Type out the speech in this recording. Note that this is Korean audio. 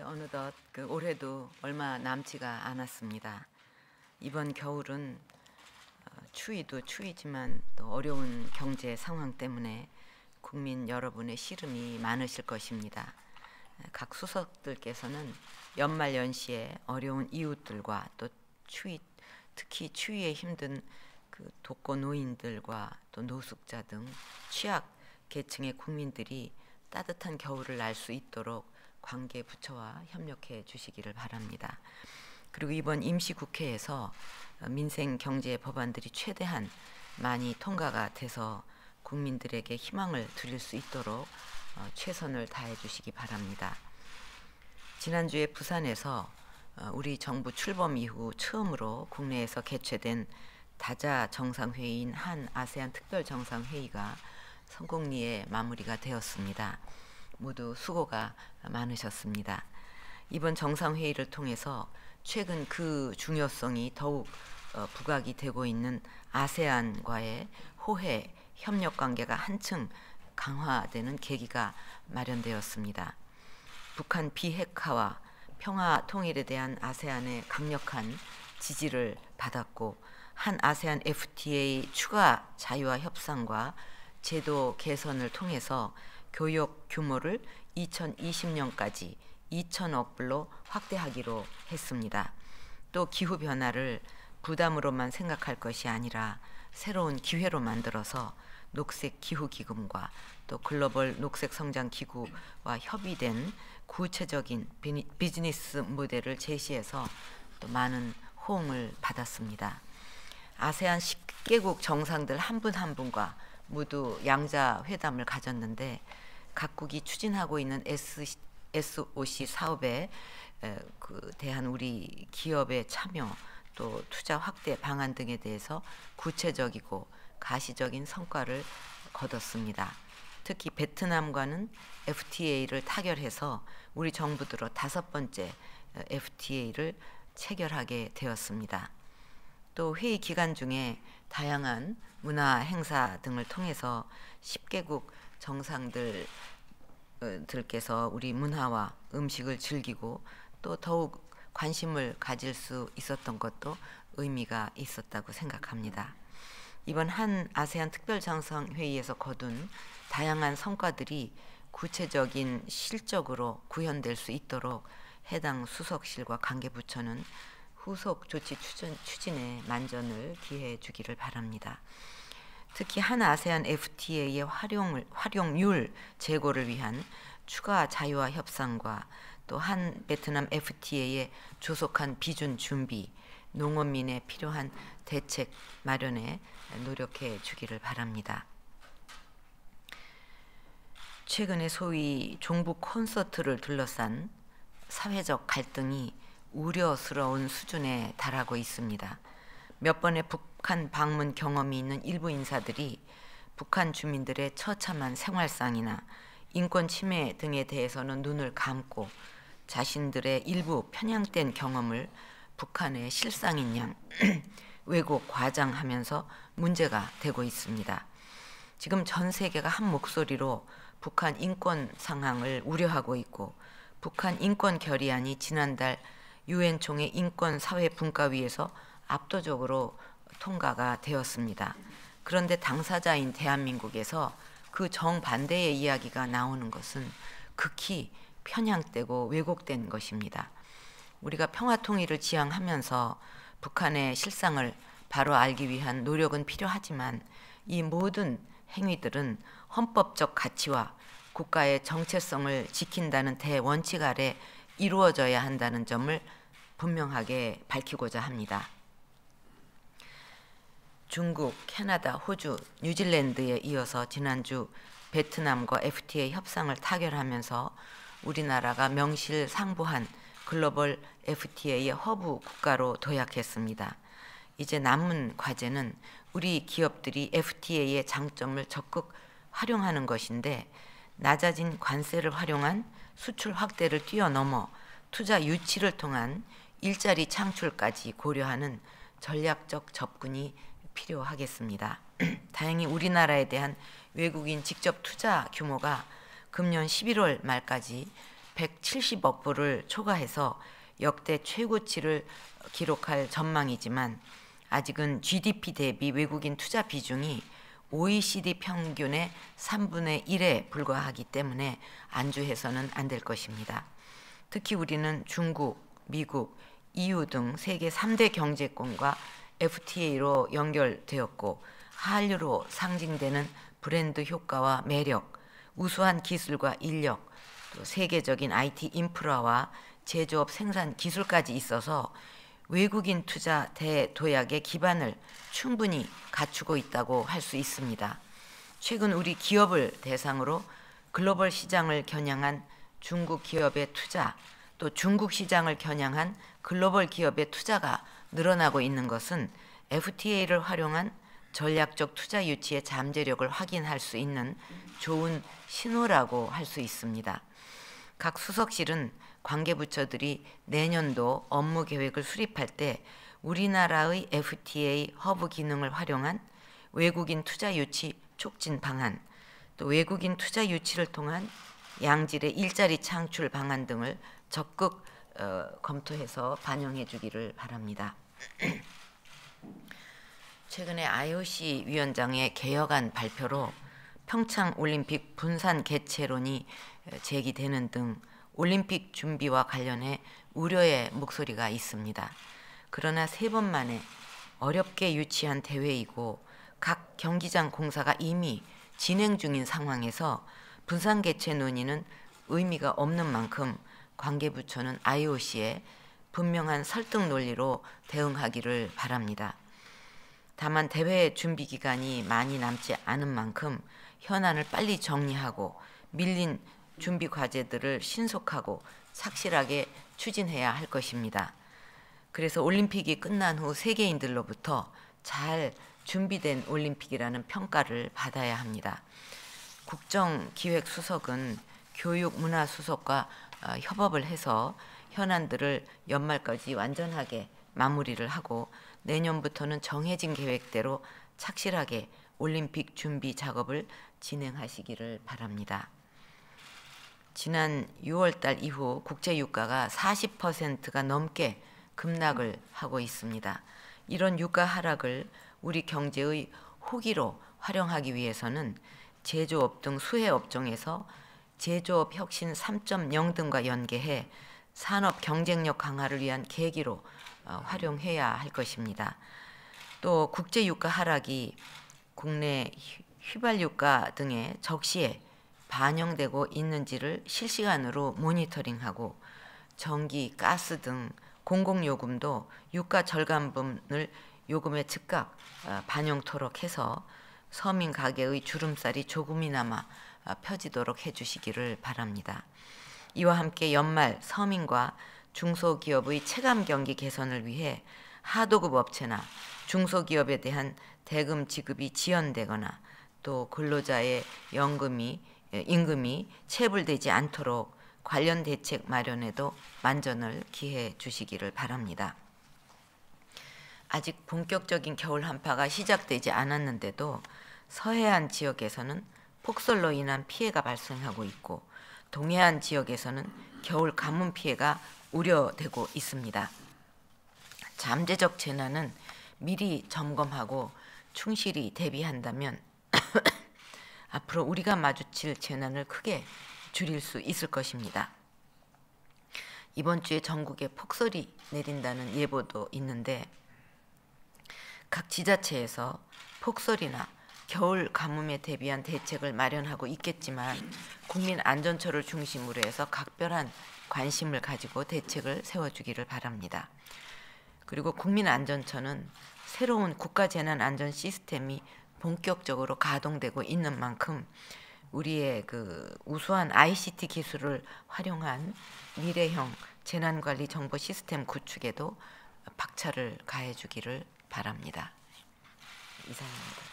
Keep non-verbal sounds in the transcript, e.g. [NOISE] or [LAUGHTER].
어느덧 그 올해도 얼마 남지가 않았습니다. 이번 겨울은 어, 추위도 추위지만 또 어려운 경제 상황 때문에 국민 여러분의 시름이 많으실 것입니다. 각 수석들께서는 연말 연시에 어려운 이웃들과 또 추위 특히 추위에 힘든 그 독거 노인들과 또 노숙자 등 취약 계층의 국민들이 따뜻한 겨울을 날 수 있도록 관계 부처와 협력해 주시기를 바랍니다. 그리고 이번 임시국회에서 민생 경제 법안들이 최대한 많이 통과가 돼서 국민들에게 희망을 드릴 수 있도록 어, 최선을 다해 주시기 바랍니다. 지난주에 부산에서 어, 우리 정부 출범 이후 처음으로 국내에서 개최된 다자 정상회의인 한 아세안 특별 정상회의가 성공리에 마무리가 되었습니다. 모두 수고가 많으셨습니다. 이번 정상회의를 통해서 최근 그 중요성이 더욱 어, 부각이 되고 있는 아세안과의 호혜 협력 관계가 한층 강화되는 계기가 마련되었습니다. 북한 비핵화와 평화 통일에 대한 아세안의 강력한 지지를 받았고 한 아세안 FTA 추가 자유화 협상과 제도 개선을 통해서 교육 규모를 2020년까지 2천억 불로 확대하기로 했습니다. 또 기후 변화를 부담으로만 생각할 것이 아니라 새로운 기회로 만들어서 녹색 기후 기금과 또 글로벌 녹색 성장 기구와 협의된 구체적인 비즈니스 모델을 제시해서 또 많은 호응을 받았습니다. 아세안 10개국 정상들 한 분한 한 분과 모두 양자 회담을 가졌는데 각국이 추진하고 있는 SOC 사업에 그 대한 우리 기업의 참여 또 투자 확대 방안 등에 대해서 구체적이고 가시적인 성과를 거뒀습니다. 특히 베트남과는 FTA를 타결해서 우리 정부 들어 다섯 번째 FTA를 체결하게 되었습니다. 또 회의 기간 중에 다양한 문화 행사 등을 통해서 10개국 정상들 어, 들께서 우리 문화와 음식을 즐기고 또 더욱 관심을 가질 수 있었던 것도 의미가 있었다고 생각합니다. 이번 한 아세안 특별정상 회의에서 거둔 다양한 성과들이 구체적인 실적으로 구현될 수 있도록 해당 수석실과 관계부처는 후속 조치 추진, 추진에 만전을 기해 주기를 바랍니다. 특히 한 아세안 FTA의 활용을, 활용률 제고를 위한 추가 자유화 협상과 또 한 베트남 FTA의 조속한 비준 준비, 농업민에 필요한 대책 마련에 노력해 주기를 바랍니다. 최근에 소위 종북 콘서트를 둘러싼 사회적 갈등이 우려스러운 수준에 달하고 있습니다. 몇 번의 북한 방문 경험이 있는 일부 인사들이 북한 주민들의 처참한 생활상이나 인권 침해 등에 대해서는 눈을 감고 자신들의 일부 편향된 경험을 북한의 실상인 양 [CLEARS THROAT] 왜곡 과장하면서 문제가 되고 있습니다. 지금 전 세계가 한 목소리로 북한 인권 상황을 우려하고 있고 북한 인권 결의안이 지난달 유엔 총회 인권 사회 분과위에서 압도적으로 통과가 되었습니다. 그런데 당사자인 대한민국에서 그 정반대의 이야기가 나오는 것은 극히 편향되고 왜곡된 것입니다. 우리가 평화 통일을 지향하면서 북한의 실상을 바로 알기 위한 노력은 필요하지만 이 모든 행위들은 헌법적 가치와 국가의 정체성을 지킨다는 대원칙 아래 이루어져야 한다는 점을 분명하게 밝히고자 합니다. 중국, 캐나다, 호주, 뉴질랜드에 이어서 지난주 베트남과 FTA 협상을 타결하면서 우리나라가 명실상부한 글로벌 FTA의 허브 국가로 도약했습니다. 이제 남은 과제는 우리 기업들이 FTA의 장점을 적극 활용하는 것인데 낮아진 관세를 활용한 수출 확대를 뛰어넘어 투자 유치를 통한 일자리 창출까지 고려하는 전략적 접근이 필요하겠습니다. [CLEARS THROAT] 다행히 우리나라에 대한 외국인 직접 투자 규모가 금년 11월 말까지 170억 불을 초과해서 역대 최고치를 기록할 전망이지만 아직은 GDP 대비 외국인 투자 비중이 OECD 평균의 3분의 1에 불과하기 때문에 안주해서는 안 될 것입니다. 특히 우리는 중국, 미국, EU 등 세계 3대 경제권과 FTA로 연결되었고 한류로 상징되는 브랜드 효과와 매력, 우수한 기술과 인력, 또 세계적인 IT 인프라와 제조업 생산 기술까지 있어서 외국인 투자 대도약의 기반을 충분히 갖추고 있다고 할 수 있습니다. 최근 우리 기업을 대상으로 글로벌 시장을 겨냥한 중국 기업의 투자 또 중국 시장을 겨냥한 글로벌 기업의 투자가 늘어나고 있는 것은 FTA를 활용한 전략적 투자 유치의 잠재력을 확인할 수 있는 좋은 신호라고 할 수 있습니다. 각 수석실은 관계부처들이 내년도 업무 계획을 수립할 때 우리나라의 FTA 허브 기능을 활용한 외국인 투자 유치 촉진 방안, 또 외국인 투자 유치를 통한 양질의 일자리 창출 방안 등을 적극 어, 검토해서 반영해 주기를 바랍니다. [CLEARS THROAT] 최근에 IOC 위원장의 개혁안 발표로 평창 올림픽 분산 개최론이 어, 제기되는 등 올림픽 준비와 관련해 우려의 목소리가 있습니다. 그러나 세 번 만에 어렵게 유치한 대회이고 각 경기장 공사가 이미 진행 중인 상황에서 분산 개최 논의는 의미가 없는 만큼 관계부처는 IOC에 분명한 설득 논리로 대응하기를 바랍니다. 다만 대회 준비 기간이 많이 남지 않은 만큼 현안을 빨리 정리하고 밀린 준비 과제들을 신속하고 착실하게 추진해야 할 것입니다. 그래서 올림픽이 끝난 후 세계인들로부터 잘 준비된 올림픽이라는 평가를 받아야 합니다. 국정기획수석은 교육문화수석과 어, 협업을 해서 현안들을 연말까지 완전하게 마무리를 하고 내년부터는 정해진 계획대로 착실하게 올림픽 준비 작업을 진행하시기를 바랍니다. 지난 6월달 이후 국제 유가가 40%가 넘게 급락을 하고 있습니다. 이런 유가 하락을 우리 경제의 호기로 활용하기 위해서는 제조업 등 수혜 업종에서 제조업 혁신 3.0 등과 연계해 산업 경쟁력 강화를 위한 계기로 어, 활용해야 할 것입니다. 또 국제 유가 하락이 국내 휘발유가 등의 적시에 반영되고 있는지를 실시간으로 모니터링하고 전기, 가스 등 공공요금도 유가 절감분을 요금에 즉각 어, 반영토록 해서 서민 가게의 주름살이 조금이나마 어, 펴지도록 해주시기를 바랍니다. 이와 함께 연말 서민과 중소기업의 체감 경기 개선을 위해 하도급 업체나 중소기업에 대한 대금 지급이 지연되거나 또 근로자의 연금이 예, 임금이 체불되지 않도록 관련 대책 마련에도 만전을 기해 주시기를 바랍니다. 아직 본격적인 겨울 한파가 시작되지 않았는데도 서해안 지역에서는 폭설로 인한 피해가 발생하고 있고 동해안 지역에서는 겨울 가뭄 피해가 우려되고 있습니다. 잠재적 재난은 미리 점검하고 충실히 대비한다면 앞으로 우리가 마주칠 재난을 크게 줄일 수 있을 것입니다. 이번 주에 전국에 폭설이 내린다는 예보도 있는데 각 지자체에서 폭설이나 겨울 가뭄에 대비한 대책을 마련하고 있겠지만 국민 안전처를 중심으로 해서 각별한 관심을 가지고 대책을 세워주기를 바랍니다. 그리고 국민안전처는 새로운 국가재난안전 시스템이 본격적으로 가동되고 있는 만큼 우리의 그 우수한 ICT 기술을 활용한 미래형 재난관리 정보 시스템 구축에도 박차를 가해주기를 바랍니다. 이상입니다.